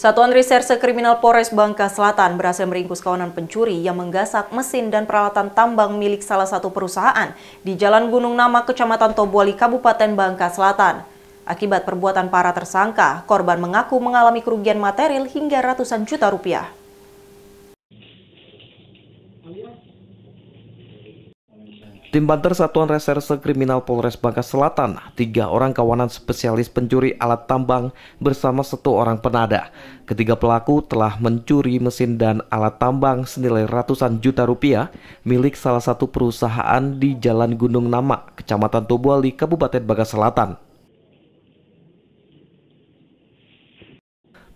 Satuan Reserse Kriminal Polres Bangka Selatan berhasil meringkus kawanan pencuri yang menggasak mesin dan peralatan tambang milik salah satu perusahaan di Jalan Gunung Nama, Kecamatan Tobuali, Kabupaten Bangka Selatan. Akibat perbuatan para tersangka, korban mengaku mengalami kerugian material hingga ratusan juta rupiah. Tim Banter Satuan Reserse Kriminal Polres Bangka Selatan, tiga orang kawanan spesialis pencuri alat tambang bersama satu orang penada. Ketiga pelaku telah mencuri mesin dan alat tambang senilai ratusan juta rupiah milik salah satu perusahaan di Jalan Gunung Nama, Kecamatan Tobuali, Kabupaten Bangka Selatan.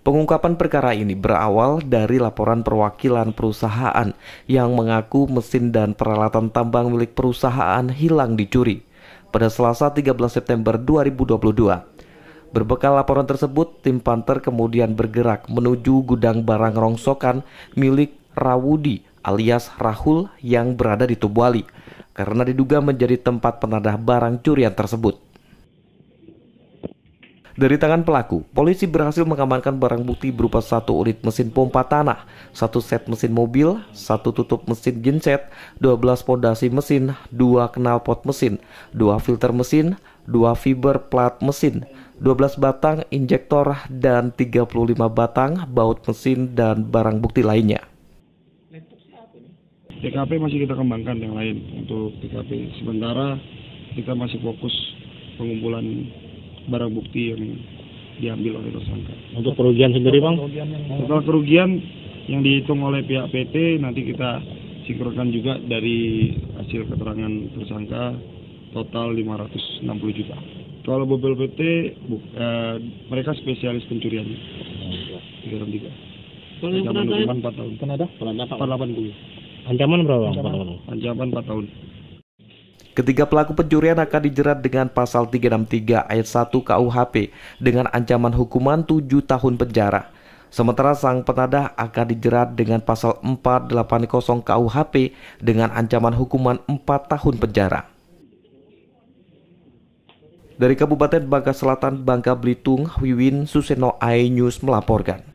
Pengungkapan perkara ini berawal dari laporan perwakilan perusahaan yang mengaku mesin dan peralatan tambang milik perusahaan hilang dicuri pada Selasa 13 September 2022. Berbekal laporan tersebut, tim Panter kemudian bergerak menuju gudang barang rongsokan milik Rawudi alias Rahul yang berada di Tubuali karena diduga menjadi tempat penadah barang curian tersebut. Dari tangan pelaku, polisi berhasil mengamankan barang bukti berupa satu unit mesin pompa tanah, satu set mesin mobil, satu tutup mesin genset, 12 pondasi mesin, dua knalpot mesin, dua filter mesin, dua fiber plat mesin, 12 batang injektor dan 35 batang baut mesin dan barang bukti lainnya. TKP masih kita kembangkan yang lain untuk TKP. Sementara kita masih fokus pengumpulan barang bukti yang diambil oleh tersangka. Untuk kerugian sendiri, Bang? Total kerugian yang dihitung oleh pihak PT nanti kita sinkronkan juga dari hasil keterangan tersangka total 560 juta. Kalau Bobel PT bu, e, mereka spesialis pencurian. Tiga ratus tiga. Ancaman yang penada, tahun. penada, penada, penada, penada, Ancaman berapa penada, penada, Ketiga pelaku pencurian akan dijerat dengan pasal 363 ayat 1 KUHP dengan ancaman hukuman 7 tahun penjara. Sementara sang penadah akan dijerat dengan pasal 480 KUHP dengan ancaman hukuman 4 tahun penjara. Dari Kabupaten Bangka Selatan, Bangka Belitung, Wiwin Suseno Ai News melaporkan.